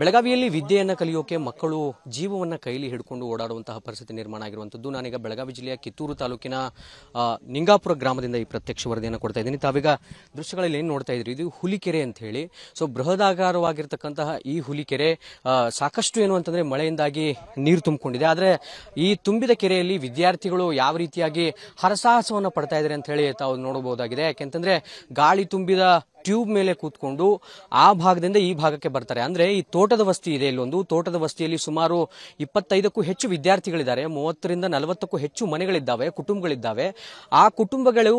ಬೆಳಗಾವಿಯಲ್ಲಿ ವಿದ್ಯೆಯನ್ನು ಕಲಿಯೋಕೆ ಮಕ್ಕಳು ಜೀವವನ್ನು ಕೈಲಿ ಹಿಡ್ಕೊಂಡು ಓಡಾಡುವಂತಹ ಪರಿಸ್ಥಿತಿ ನಿರ್ಮಾಣ ಆಗಿರುವಂಥದ್ದು ನಾನೀಗ ಬೆಳಗಾವಿ ಜಿಲ್ಲೆಯ ಕಿತ್ತೂರು ತಾಲೂಕಿನ ನಿಂಗಾಪುರ ಗ್ರಾಮದಿಂದ ಈ ಪ್ರತ್ಯಕ್ಷ ವರದಿಯನ್ನು ಕೊಡ್ತಾ ಇದ್ದೀನಿ ತಾವೀಗ ದೃಶ್ಯಗಳಲ್ಲಿ ಏನು ನೋಡ್ತಾ ಇದ್ರಿ ಇದು ಹುಲಿಕೆರೆ ಅಂತ ಹೇಳಿ ಸೊ ಬೃಹದಾಗಾರವಾಗಿರ್ತಕ್ಕಂತಹ ಈ ಹುಲಿಕೆರೆ ಸಾಕಷ್ಟು ಏನು ಅಂತಂದರೆ ಮಳೆಯಿಂದಾಗಿ ನೀರು ತುಂಬಿಕೊಂಡಿದೆ ಆದರೆ ಈ ತುಂಬಿದ ಕೆರೆಯಲ್ಲಿ ವಿದ್ಯಾರ್ಥಿಗಳು ಯಾವ ರೀತಿಯಾಗಿ ಹರಸಾಹಸವನ್ನು ಪಡ್ತಾ ಇದ್ದಾರೆ ಅಂತ ಹೇಳಿ ತಾವು ನೋಡಬಹುದಾಗಿದೆ ಯಾಕೆಂತಂದರೆ ಗಾಳಿ ತುಂಬಿದ ಟ್ಯೂಬ್ ಮೇಲೆ ಕೂತ್ಕೊಂಡು ಆ ಭಾಗದಿಂದ ಈ ಭಾಗಕ್ಕೆ ಬರ್ತಾರೆ ಅಂದ್ರೆ ಈ ತೋಟದ ವಸ್ತಿ ಇದೆ ಇಲ್ಲೊಂದು ತೋಟದ ವಸ್ತಿಯಲ್ಲಿ ಸುಮಾರು ಇಪ್ಪತ್ತೈದಕ್ಕೂ ಹೆಚ್ಚು ವಿದ್ಯಾರ್ಥಿಗಳಿದ್ದಾರೆ ಮೂವತ್ತರಿಂದ ನಲವತ್ತಕ್ಕೂ ಹೆಚ್ಚು ಮನೆಗಳಿದ್ದಾವೆ ಕುಟುಂಬಗಳಿದ್ದಾವೆ ಆ ಕುಟುಂಬಗಳು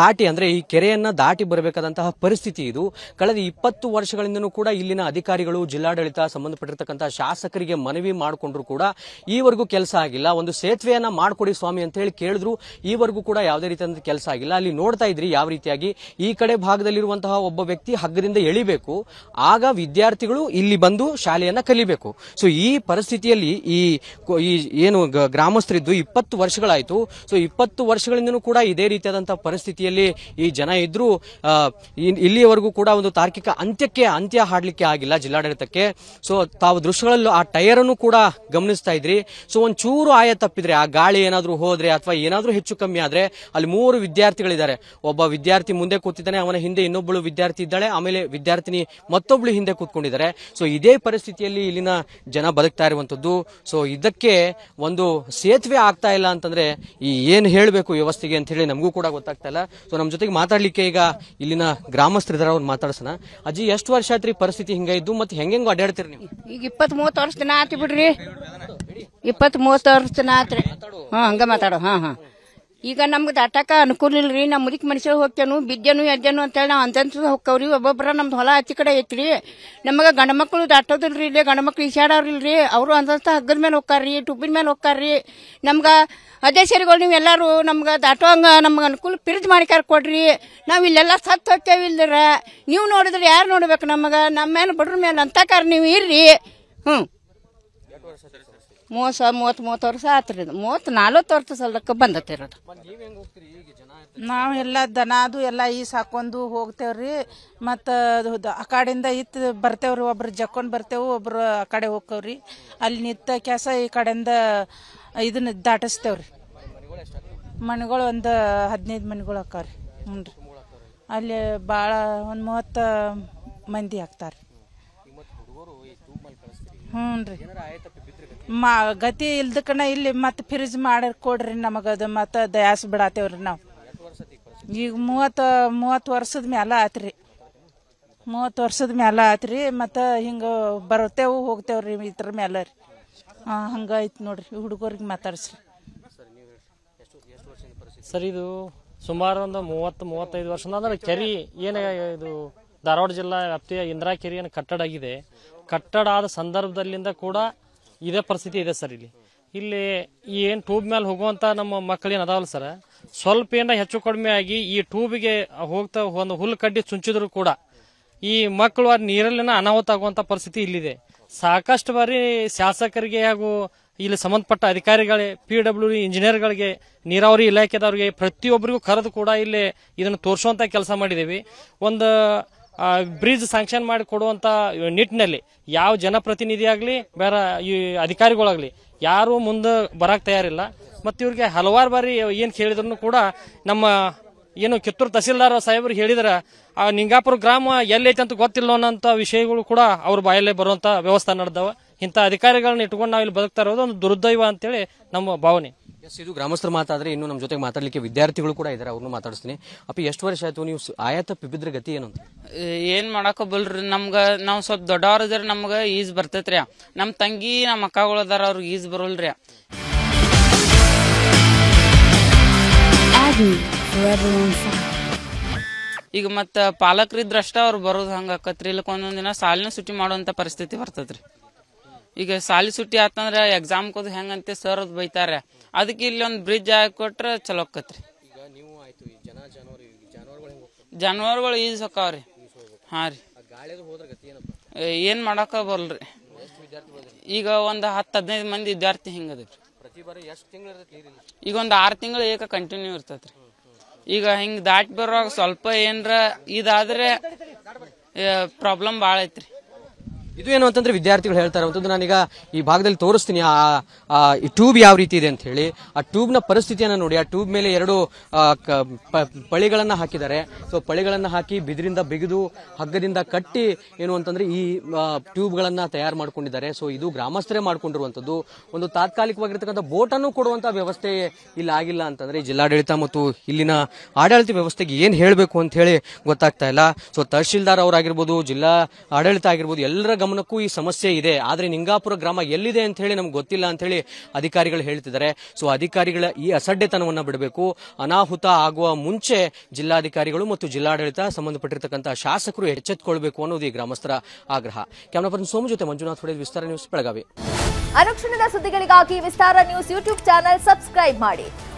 ದಾಟಿ ಅಂದ್ರೆ ಈ ಕೆರೆಯನ್ನ ದಾಟಿ ಬರಬೇಕಾದಂತಹ ಪರಿಸ್ಥಿತಿ ಇದು ಕಳೆದ ಇಪ್ಪತ್ತು ವರ್ಷಗಳಿಂದನೂ ಕೂಡ ಇಲ್ಲಿನ ಅಧಿಕಾರಿಗಳು ಜಿಲ್ಲಾಡಳಿತ ಸಂಬಂಧಪಟ್ಟಿರತಕ್ಕಂತಹ ಶಾಸಕರಿಗೆ ಮನವಿ ಮಾಡಿಕೊಂಡ್ರು ಕೂಡ ಈವರೆಗೂ ಕೆಲಸ ಆಗಿಲ್ಲ ಒಂದು ಸೇತುವೆಯನ್ನ ಮಾಡಿಕೊಡಿ ಸ್ವಾಮಿ ಅಂತ ಹೇಳಿ ಕೇಳಿದ್ರು ಈವರೆಗೂ ಕೂಡ ಯಾವುದೇ ರೀತಿಯಾದಂತಹ ಕೆಲಸ ಆಗಿಲ್ಲ ಅಲ್ಲಿ ನೋಡ್ತಾ ಇದ್ರಿ ಯಾವ ರೀತಿಯಾಗಿ ಈ ಕಡೆ ಭಾಗದಲ್ಲಿ ಕಲಿಯುವಂತಹ ಒಬ್ಬ ವ್ಯಕ್ತಿ ಹಗ್ಗದಿಂದ ಎಳಿಬೇಕು ಆಗ ವಿದ್ಯಾರ್ಥಿಗಳು ಇಲ್ಲಿ ಬಂದು ಶಾಲೆಯನ್ನ ಕಲಿಬೇಕು ಸೊ ಈ ಪರಿಸ್ಥಿತಿಯಲ್ಲಿ ಈ ಏನು ಗ್ರಾಮಸ್ಥರಿದ್ದು ಇಪ್ಪತ್ತು ವರ್ಷಗಳಾಯಿತು ಸೊ ಇಪ್ಪತ್ತು ವರ್ಷಗಳಿಂದನೂ ಕೂಡ ಇದೇ ರೀತಿಯಾದಂತಹ ಪರಿಸ್ಥಿತಿಯಲ್ಲಿ ಈ ಜನ ಇದ್ರೂ ಇಲ್ಲಿಯವರೆಗೂ ಕೂಡ ಒಂದು ತಾರ್ಕಿಕ ಅಂತ್ಯಕ್ಕೆ ಅಂತ್ಯ ಹಾಡಲಿಕ್ಕೆ ಆಗಿಲ್ಲ ಜಿಲ್ಲಾಡಳಿತಕ್ಕೆ ಸೊ ತಾವು ದೃಶ್ಯಗಳಲ್ಲೂ ಆ ಟೈರ್ ಅನ್ನು ಕೂಡ ಗಮನಿಸ್ತಾ ಇದ್ರಿ ಸೊ ಒಂದ್ ಚೂರು ಆಯ ತಪ್ಪಿದ್ರೆ ಆ ಗಾಳಿ ಏನಾದ್ರೂ ಹೋದ್ರೆ ಅಥವಾ ಏನಾದ್ರೂ ಹೆಚ್ಚು ಕಮ್ಮಿ ಆದ್ರೆ ಅಲ್ಲಿ ಮೂರು ವಿದ್ಯಾರ್ಥಿಗಳಿದ್ದಾರೆ ಒಬ್ಬ ವಿದ್ಯಾರ್ಥಿ ಮುಂದೆ ಕೂತಿದ್ದಾನೆ ಅವನ ಹಿಂದೆ ಇನ್ನೊಬ್ಬಳು ವಿದ್ಯಾರ್ಥಿ ಇದ್ದಾಳೆ ಆಮೇಲೆ ವಿದ್ಯಾರ್ಥಿನಿ ಮತ್ತೊಬ್ಳು ಹಿಂದೆ ಕೂತ್ಕೊಂಡಿದ್ದಾರೆ ಸೊ ಇದೇ ಪರಿಸ್ಥಿತಿಯಲ್ಲಿ ಇಲ್ಲಿನ ಜನ ಬದುಕ್ತಾ ಇರುವಂಥದ್ದು ಸೊ ಇದಕ್ಕೆ ಒಂದು ಸೇತುವೆ ಆಗ್ತಾ ಇಲ್ಲ ಅಂತಂದ್ರೆ ಈ ಏನು ಹೇಳಬೇಕು ವ್ಯವಸ್ಥೆಗೆ ಅಂತ ಹೇಳಿ ನಮಗೂ ಕೂಡ ಗೊತ್ತಾಗ್ತಾ ಇಲ್ಲ ಸೊ ನಮ್ಮ ಜೊತೆಗೆ ಮಾತಾಡ್ಲಿಕ್ಕೆ ಈಗ ಇಲ್ಲಿನ ಗ್ರಾಮಸ್ಥರಿದಾರ ಅವ್ರು ಮಾತಾಡ್ಸೋಣ ಅಜ್ಜಿ ಎಷ್ಟು ವರ್ಷ ಆತ್ರಿ ಪರಿಸ್ಥಿತಿ ಹಿಂಗ ಇದ್ದು ಮತ್ತೆ ಹೆಂಗ್ ಅಡ್ಡಾಡ್ತೀರಿ ನೀವು ಈಗ ಇಪ್ಪತ್ತ್ ಮೂವತ್ತು ವರ್ಷ ದಿನ ಆತಿ ಬಿಡ್ರಿ ಇಪ್ಪತ್ತ್ ಮೂವತ್ತು ವರ್ಷ ದಿನ ಆತ್ರಿ ಹಾ ಹಂಗ ಮಾತಾಡು ಹಾ ಹಾ ಈಗ ನಮ್ಗೆ ದಾಟಾಕ ಅನುಕೂಲ ಇಲ್ರಿ ನಮ್ಮ ಮುದಿಕ್ ಮನುಷ್ಯರು ಹೋಗ್ತೇನು ಬಿದ್ದೇನು ಎದ್ದೇನು ಅಂತೇಳಿ ನಾವು ಅಂತ ಹೋಗ್ತಾವ್ರಿ ಒಬ್ಬೊಬ್ಬರ ನಮ್ದು ಹೊಲ ಹಚ್ಚಿ ಕಡೆ ಐತ್ರಿ ನಮಗೆ ಗಂಡ ಮಕ್ಕಳು ದಾಟೋದಿಲ್ರಿ ಇಲ್ಲೇ ಗಂಡ ಮಕ್ಳು ಈಸಾಡವ್ರಿಲ್ರಿ ಅವರು ಅಂತ ಹಗ್ಗದ ಮೇಲೆ ಹೋಗ್ಕಾರ್ರಿ ಟುಬಿನ ಮೇಲೆ ಹೋಗ್ಕಾರ್ರಿ ನಮ್ಗೆ ಅದೇ ಸರಿಗಳು ನೀವು ಎಲ್ಲರೂ ನಮ್ಗೆ ದಾಟೋಂಗ ನಮ್ಗೆ ಅನುಕೂಲ ಪಿರಿದ್ ಮಾಡಿಕಾರ ಕೊಡ್ರಿ ನಾವು ಇಲ್ಲೆಲ್ಲ ಸತ್ತು ಹೋಗ್ತೇವೆ ಇಲ್ದ್ರ ನೀವು ನೋಡಿದ್ರೆ ಯಾರು ನೋಡ್ಬೇಕು ನಮಗೆ ನಮ್ಮ ಮೇಲೆ ಬಡ್ರ ಮೇಲೆ ಅಂತಕಾರ ನೀವು ಇರ್ರಿ ಹ್ಞೂ ಮೂವತ್ತು ಮೂವತ್ತು ಮೂವತ್ತು ವರ್ಷ ಆತ್ರಿ ಮೂವತ್ ಮೂವತ್ತು ನಾಲ್ವತ್ತು ವರ್ಷ ಸಲಕ್ಕೆ ಬಂದತ್ತೆ ಇರೋದು ನಾವೆಲ್ಲ ದನ ಅದು ಎಲ್ಲ ಈ ಸಾಕೊಂಡು ಹೋಗ್ತೇವ್ರಿ ಮತ್ತು ಆ ಕಡೆಯಿಂದ ಇತ್ತು ಬರ್ತೇವ್ರಿ ಒಬ್ರು ಜಕ್ಕೊಂಡು ಬರ್ತೇವೆ ಒಬ್ರು ಆ ಕಡೆ ಹೋಗ್ತೇವ್ರಿ ಅಲ್ಲಿ ನಿತ್ತ ಕೆಸ ಈ ಕಡೆಯಿಂದ ಇದನ್ನ ದಾಟಿಸ್ತೇವ್ರಿ ಮನೆಗಳು ಒಂದು ಹದಿನೈದು ಮನೆಗಳು ಹಾಕವ್ರಿ ಹ್ಞೂ ರೀ ಅಲ್ಲಿ ಭಾಳ ಒಂದು ಮೂವತ್ತು ಮಂದಿ ಹಾಕ್ತಾರೆ ಹ್ಞೂ ರೀ ಮಾ ಗತಿ ಕಣ ಇಲ್ಲಿ ಮತ್ತೆ ಫ್ರಿಜ್ ಮಾಡಿ ಕೊಡ್ರಿ ನಮಗದು ಮತ್ತೆ ದಯಾಸ್ ಬಿಡಾತೇವ್ರಿ ನಾವು ಈಗ ಮೂವತ್ತು ಮೂವತ್ತು ವರ್ಷದ ಮ್ಯಾಲ ಆತ್ರಿ ಮೂವತ್ತು ವರ್ಷದ ಮ್ಯಾಲ ಆತ್ರಿ ಮತ್ತು ಹಿಂಗೆ ಬರ್ತೇವು ಹೋಗ್ತೇವ್ರಿ ಇದ್ರ ಮ್ಯಾಲ ರೀ ಹಾಂ ಹಂಗಾಯ್ತು ನೋಡ್ರಿ ಹುಡುಗರಿಗೆ ಮಾತಾಡ್ಸ್ರಿ ಸರ್ ಇದು ಸುಮಾರು ಒಂದು ಮೂವತ್ತು ಮೂವತ್ತೈದು ವರ್ಷ ಅಂದ್ರೆ ಕೆರಿ ಏನ ಇದು ಧಾರವಾಡ ಜಿಲ್ಲಾ ವ್ಯಾಪ್ತಿಯ ಇಂದಿರಾ ಕೆರೆಯನ್ನು ಕಟ್ಟಡ ಆಗಿದೆ ಕಟ್ಟಡ ಆದ ಸಂದರ್ಭದಲ್ಲಿಂದ ಕೂಡ ಇದೇ ಪರಿಸ್ಥಿತಿ ಇದೆ ಸರ್ ಇಲ್ಲಿ ಇಲ್ಲಿ ಏನು ಟ್ಯೂಬ್ ಮೇಲೆ ಹೋಗುವಂಥ ನಮ್ಮ ಮಕ್ಕಳೇನು ಅದಾವಲ್ಲ ಸರ್ ಸ್ವಲ್ಪ ಏನ ಹೆಚ್ಚು ಕಡಿಮೆ ಆಗಿ ಈ ಟ್ಯೂಬಿಗೆ ಹೋಗ್ತಾ ಒಂದು ಹುಲ್ಲು ಕಡ್ಡಿ ಚುಂಚಿದ್ರು ಕೂಡ ಈ ಮಕ್ಕಳು ಆ ನೀರಲ್ಲಿನ ಅನಾಹುತ ಆಗುವಂಥ ಪರಿಸ್ಥಿತಿ ಇಲ್ಲಿದೆ ಸಾಕಷ್ಟು ಬಾರಿ ಶಾಸಕರಿಗೆ ಹಾಗೂ ಇಲ್ಲಿ ಸಂಬಂಧಪಟ್ಟ ಅಧಿಕಾರಿಗಳೇ ಪಿ ಡಬ್ಲ್ಯೂ ಇಂಜಿನಿಯರ್ಗಳಿಗೆ ನೀರಾವರಿ ಇಲಾಖೆದವ್ರಿಗೆ ಪ್ರತಿಯೊಬ್ಬರಿಗೂ ಕರೆದು ಕೂಡ ಇಲ್ಲಿ ಇದನ್ನು ತೋರಿಸುವಂಥ ಕೆಲಸ ಮಾಡಿದ್ದೀವಿ ಒಂದು ಬ್ರಿಡ್ಜ್ ಸ್ಯಾಂಕ್ಷನ್ ಮಾಡಿ ಕೊಡುವಂತ ನಿಟ್ಟಿನಲ್ಲಿ ಯಾವ ಜನಪ್ರತಿನಿಧಿ ಆಗಲಿ ಬೇರೆ ಈ ಅಧಿಕಾರಿಗಳಾಗಲಿ ಯಾರು ಮುಂದೆ ಬರಕ್ಕೆ ತಯಾರಿಲ್ಲ ಮತ್ತು ಇವ್ರಿಗೆ ಹಲವಾರು ಬಾರಿ ಏನು ಕೇಳಿದ್ರು ಕೂಡ ನಮ್ಮ ಏನು ಕಿತ್ತೂರು ತಹಸೀಲ್ದಾರ್ ಸಾಹೇಬರು ಹೇಳಿದ್ರೆ ಆ ನಿಂಗಾಪುರ ಗ್ರಾಮ ಎಲ್ಲೈತೆ ಅಂತ ಗೊತ್ತಿಲ್ಲ ಅನ್ನೋಂಥ ವಿಷಯಗಳು ಕೂಡ ಅವ್ರ ಬಾಯಲ್ಲೇ ಬರುವಂಥ ವ್ಯವಸ್ಥೆ ನಡೆದವ ಇಂಥ ಅಧಿಕಾರಿಗಳನ್ನ ಇಟ್ಕೊಂಡು ನಾವು ಇಲ್ಲಿ ಬದುಕ್ತಾ ಇರೋದು ಒಂದು ದುರ್ದೈವ ಅಂತೇಳಿ ನಮ್ಮ ಭಾವನೆ ಎಸ್ ಇದು ಗ್ರಾಮಸ್ಥರು ಮಾತಾದ್ರೆ ಇನ್ನು ನಮ್ಮ ಜೊತೆಗೆ ಮಾತಾಡಲಿಕ್ಕೆ ವಿದ್ಯಾರ್ಥಿಗಳು ಕೂಡ ಇದ್ದಾರೆ ಅವ್ರನ್ನು ಮಾತಾಡಿಸ್ತೀನಿ ಅಪ್ಪ ಎಷ್ಟು ವರ್ಷ ಆಯ್ತು ನೀವು ಆಯಾತ ಪಿಪಿದ್ರ ಗತಿ ಏನು ಏನ್ ಮಾಡಾಕ ಬಲ್ರಿ ನಮ್ಗ ನಾವು ಸ್ವಲ್ಪ ದೊಡ್ಡವ್ರ ಇದ್ರೆ ನಮ್ಗ ಈಜ್ ಬರ್ತೈತ್ರಿ ನಮ್ಮ ತಂಗಿ ನಮ್ಮ ಅಕ್ಕಗಳು ಅದಾರ ಅವ್ರಿಗೆ ಈಜ್ ಬರೋಲ್ರಿ ಈಗ ಮತ್ತ ಪಾಲಕರಿದ್ರಷ್ಟ ಅವ್ರು ಬರೋದು ಹಂಗಾಕತ್ರಿ ಇಲ್ಲಕ್ಕೆ ಒಂದೊಂದ್ ದಿನ ಸಾಲಿನ ಸುಟಿ ಮಾಡುವಂತ ಪರಿಸ್ಥಿತಿ ಬರ್ತದ್ರಿ ಈಗ ಸಾಲಿ ಸುಟ್ಟಿ ಆತಂದ್ರ ಎಕ್ಸಾಮ್ ಕೋದ್ ಹೆಂಗಂತೆ ಸರ್ ಬೈತಾರೆ ಅದಕ್ಕೆ ಇಲ್ಲಿ ಒಂದು ಬ್ರಿಡ್ಜ್ ಹಾಕಿ ಕೊಟ್ರೆ ಚಲೋ ಆಕತ್ರಿ ಜಾನುವಾರುಗಳು ಈಜ್ ಹೊಕ್ಕಾವ್ರಿ ಹಾ ರೀ ಏನ್ ಮಾಡಾಕ ಬರ್ಲ್ರಿ ಈಗ ಒಂದ್ ಹತ್ತು ಹದಿನೈದು ಮಂದಿ ವಿದ್ಯಾರ್ಥಿ ಹಿಂಗದ್ರಿ ಈಗ ಒಂದ್ ಆರು ತಿಂಗಳು ಏಕ ಕಂಟಿನ್ಯೂ ಇರ್ತತ್ರಿ ಈಗ ಹಿಂಗ್ ದಾಟಿ ಬರುವಾಗ ಸ್ವಲ್ಪ ಏನ್ರ ಇದಾದ್ರೆ ಪ್ರಾಬ್ಲಮ್ ಭಾಳ ಐತ್ರಿ ಇದು ಏನು ಅಂತಂದ್ರೆ ವಿದ್ಯಾರ್ಥಿಗಳು ಹೇಳ್ತಾರೆ ಅಂತಂದ್ರೆ ನಾನೀಗ ಈ ಭಾಗದಲ್ಲಿ ತೋರಿಸ್ತೀನಿ ಆ ಈ ಟ್ಯೂಬ್ ಯಾವ ರೀತಿ ಇದೆ ಅಂತ ಹೇಳಿ ಆ ಟ್ಯೂಬ್ನ ಪರಿಸ್ಥಿತಿಯನ್ನು ನೋಡಿ ಆ ಟ್ಯೂಬ್ ಮೇಲೆ ಎರಡು ಪಳಿಗಳನ್ನು ಹಾಕಿದ್ದಾರೆ ಸೊ ಪಳಿಗಳನ್ನು ಹಾಕಿ ಬಿದಿರಿಂದ ಬಿಗಿದು ಹಗ್ಗದಿಂದ ಕಟ್ಟಿ ಏನು ಅಂತಂದ್ರೆ ಈ ಟ್ಯೂಬ್ಗಳನ್ನು ತಯಾರು ಮಾಡ್ಕೊಂಡಿದ್ದಾರೆ ಸೊ ಇದು ಗ್ರಾಮಸ್ಥರೇ ಮಾಡ್ಕೊಂಡಿರುವಂಥದ್ದು ಒಂದು ತಾತ್ಕಾಲಿಕವಾಗಿರ್ತಕ್ಕಂಥ ಬೋಟನ್ನು ಕೊಡುವಂತಹ ವ್ಯವಸ್ಥೆ ಇಲ್ಲಿ ಆಗಿಲ್ಲ ಅಂತಂದ್ರೆ ಜಿಲ್ಲಾಡಳಿತ ಮತ್ತು ಇಲ್ಲಿನ ಆಡಳಿತ ವ್ಯವಸ್ಥೆಗೆ ಏನು ಹೇಳಬೇಕು ಅಂತ ಹೇಳಿ ಗೊತ್ತಾಗ್ತಾ ಇಲ್ಲ ಸೊ ತಹಶೀಲ್ದಾರ್ ಅವರಾಗಿರ್ಬೋದು ಜಿಲ್ಲಾ ಆಡಳಿತ ಆಗಿರ್ಬೋದು ಎಲ್ಲರ ಗಮನ ಈ ಸಮಸ್ಯೆ ಇದೆ ಆದರೆ ನಿಂಗಾಪುರ ಗ್ರಾಮ ಎಲ್ಲಿದೆ ಅಂತ ಹೇಳಿ ನಮ್ಗೆ ಗೊತ್ತಿಲ್ಲ ಅಂತ ಹೇಳಿ ಅಧಿಕಾರಿಗಳು ಹೇಳ್ತಿದ್ದಾರೆ ಸೊ ಅಧಿಕಾರಿಗಳ ಈ ಅಸಡ್ಡೆತನವನ್ನು ಬಿಡಬೇಕು ಅನಾಹುತ ಆಗುವ ಮುಂಚೆ ಜಿಲ್ಲಾಧಿಕಾರಿಗಳು ಮತ್ತು ಜಿಲ್ಲಾಡಳಿತ ಸಂಬಂಧಪಟ್ಟಿರ್ತಕ್ಕಂತಹ ಶಾಸಕರು ಎಚ್ಚೆತ್ತುಕೊಳ್ಬೇಕು ಅನ್ನೋದು ಈ ಗ್ರಾಮಸ್ಥರ ಆಗ್ರಹ ಕ್ಯಾಮರಾ ಪರ್ಸನ್ ಸೋಮು ಜೊತೆ ಮಂಜುನಾಥ್ ಹೊಡೆದ ವಿಸ್ತಾರ ನ್ಯೂಸ್ ಬೆಳಗಾವಿ ಅರಕ್ಷಣದ ಸುದ್ದಿಗಳಿಗಾಗಿ Vistara news YouTube channel subscribe ಮಾಡಿ